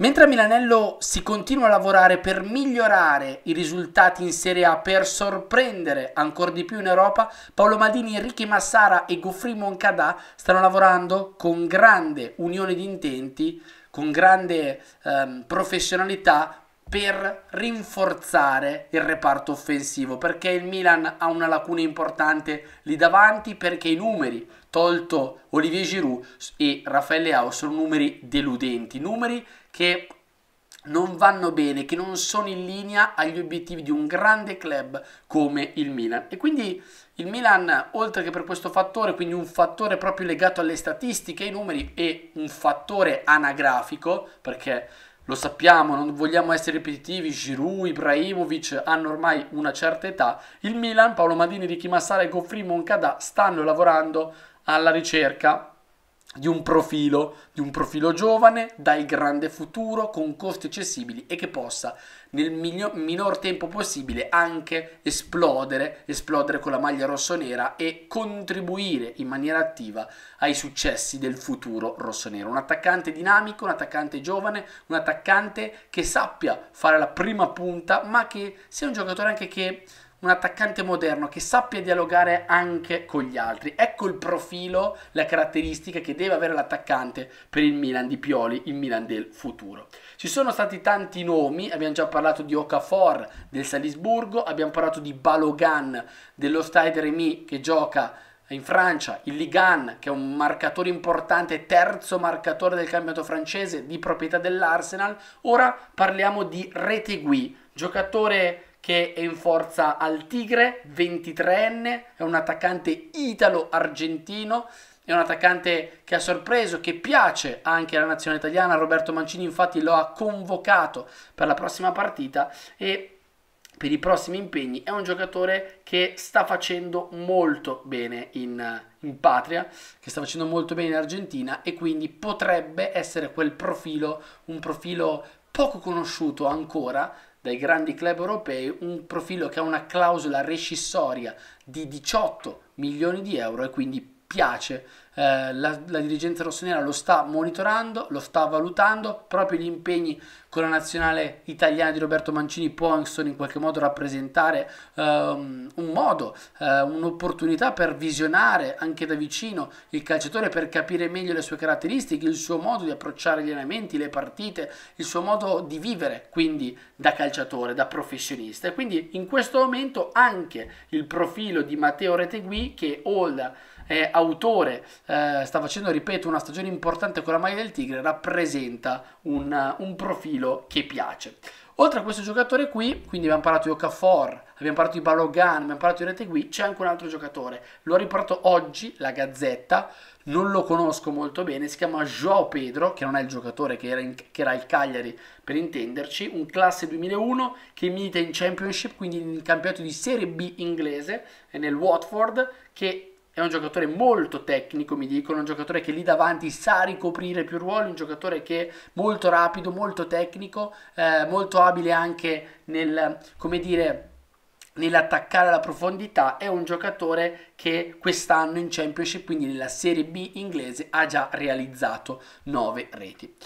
Mentre a Milanello si continua a lavorare per migliorare i risultati in Serie A, per sorprendere ancora di più in Europa, Paolo Maldini, Enrique Massara e Goffrin Moncadà stanno lavorando con grande unione di intenti, con grande ehm, professionalità per rinforzare il reparto offensivo perché il Milan ha una lacuna importante lì davanti perché i numeri tolto Olivier Giroud e Raffaele Ao sono numeri deludenti, numeri che non vanno bene, che non sono in linea agli obiettivi di un grande club come il Milan. E quindi il Milan, oltre che per questo fattore, quindi un fattore proprio legato alle statistiche, ai numeri e un fattore anagrafico, perché lo sappiamo, non vogliamo essere ripetitivi, Giroud, Ibrahimovic hanno ormai una certa età, il Milan, Paolo Madini, Ricky Massara e Goffrey Moncada stanno lavorando alla ricerca di un profilo, di un profilo giovane, dal grande futuro, con costi accessibili e che possa nel miglior, minor tempo possibile anche esplodere, esplodere con la maglia rossonera e contribuire in maniera attiva ai successi del futuro rossonero. Un attaccante dinamico, un attaccante giovane, un attaccante che sappia fare la prima punta, ma che sia un giocatore anche che un attaccante moderno che sappia dialogare anche con gli altri. Ecco il profilo, la caratteristica che deve avere l'attaccante per il Milan di Pioli, il Milan del futuro. Ci sono stati tanti nomi, abbiamo già parlato di Okafor del Salisburgo, abbiamo parlato di Balogan dello Stade Remy che gioca in Francia, il Ligan che è un marcatore importante, terzo marcatore del campionato francese di proprietà dell'Arsenal. Ora parliamo di Retegui, giocatore che è in forza al Tigre, 23enne, è un attaccante italo-argentino, è un attaccante che ha sorpreso, che piace anche alla nazione italiana, Roberto Mancini infatti lo ha convocato per la prossima partita e per i prossimi impegni è un giocatore che sta facendo molto bene in, in patria, che sta facendo molto bene in Argentina e quindi potrebbe essere quel profilo, un profilo poco conosciuto ancora dai grandi club europei, un profilo che ha una clausola rescissoria di 18 milioni di euro e quindi piace. Eh, la, la dirigenza rossonera lo sta monitorando, lo sta valutando, proprio gli impegni con la nazionale italiana di Roberto Mancini può in qualche modo rappresentare um, un modo, uh, un'opportunità per visionare anche da vicino il calciatore, per capire meglio le sue caratteristiche, il suo modo di approcciare gli allenamenti, le partite, il suo modo di vivere quindi da calciatore, da professionista. E quindi in questo momento anche il profilo di Matteo Retegui che all è autore, eh, sta facendo, ripeto, una stagione importante con la maglia del Tigre, rappresenta un, un profilo quello che piace. Oltre a questo giocatore qui, quindi abbiamo parlato di Okafor, abbiamo parlato di Balogan, abbiamo parlato di Retegui, c'è anche un altro giocatore. L'ho riportato oggi, la Gazzetta, non lo conosco molto bene, si chiama Joao Pedro, che non è il giocatore che era, in, che era il Cagliari per intenderci, un classe 2001 che milita in Championship, quindi in campionato di Serie B inglese, eh, nel Watford, che è un giocatore molto tecnico, mi dicono, un giocatore che lì davanti sa ricoprire più ruoli, un giocatore che è molto rapido, molto tecnico, eh, molto abile anche nel, come dire, nell'attaccare alla profondità, è un giocatore che quest'anno in Championship, quindi nella Serie B inglese, ha già realizzato 9 reti.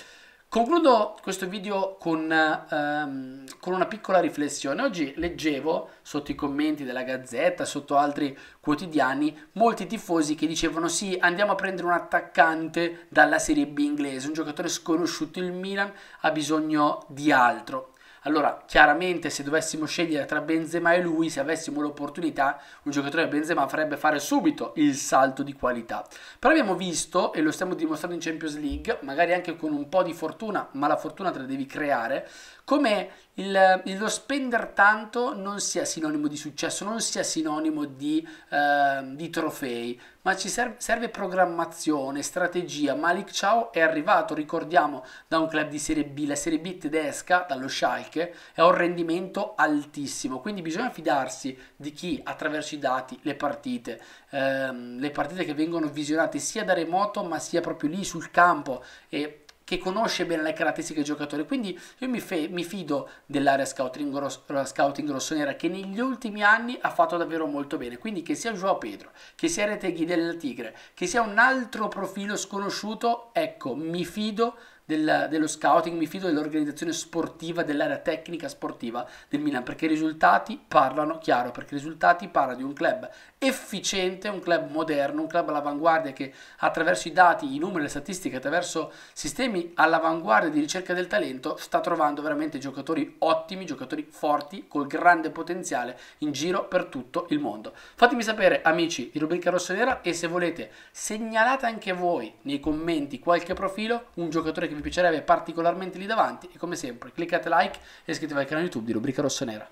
Concludo questo video con, um, con, una piccola riflessione. Oggi leggevo sotto i commenti della Gazzetta, sotto altri quotidiani, molti tifosi che dicevano sì, andiamo a prendere un attaccante dalla Serie B inglese, un giocatore sconosciuto, il Milan ha bisogno di altro. Allora, chiaramente se dovessimo scegliere tra Benzema e lui, se avessimo l'opportunità, un giocatore Benzema farebbe fare subito il salto di qualità. Però abbiamo visto, e lo stiamo dimostrando in Champions League, magari anche con un po' di fortuna, ma la fortuna te la devi creare, come il, lo spender tanto non sia sinonimo di successo, non sia sinonimo di, eh, di trofei, ma ci serve, serve programmazione, strategia. Malik Ciao è arrivato, ricordiamo, da un club di Serie B, la Serie B tedesca, dallo Schalke pratiche e ha un rendimento altissimo. Quindi bisogna fidarsi di chi attraverso i dati, le partite, ehm, le partite che vengono visionate sia da remoto ma sia proprio lì sul campo e che conosce bene le caratteristiche del giocatore. Quindi io mi, fe- mi fido dell'area scouting, gross- scouting, rossonera che negli ultimi anni ha fatto davvero molto bene. Quindi che sia Joao Pedro, che sia Reteghi del Tigre, che sia un altro profilo sconosciuto, ecco, mi fido del, dello scouting, mi fido dell'organizzazione sportiva, dell'area tecnica sportiva del Milan, perché i risultati parlano chiaro, perché i risultati parlano di un club efficiente, un club moderno, un club all'avanguardia che attraverso i dati, i numeri, le statistiche, attraverso sistemi all'avanguardia di ricerca del talento sta trovando veramente giocatori ottimi, giocatori forti, col grande potenziale in giro per tutto il mondo. Fatemi sapere amici di Rubrica Rossonera e se volete segnalate anche voi nei commenti qualche profilo, un giocatore che vi piacerebbe particolarmente lì davanti e come sempre cliccate like e iscrivetevi al canale YouTube di Rubrica Rossonera.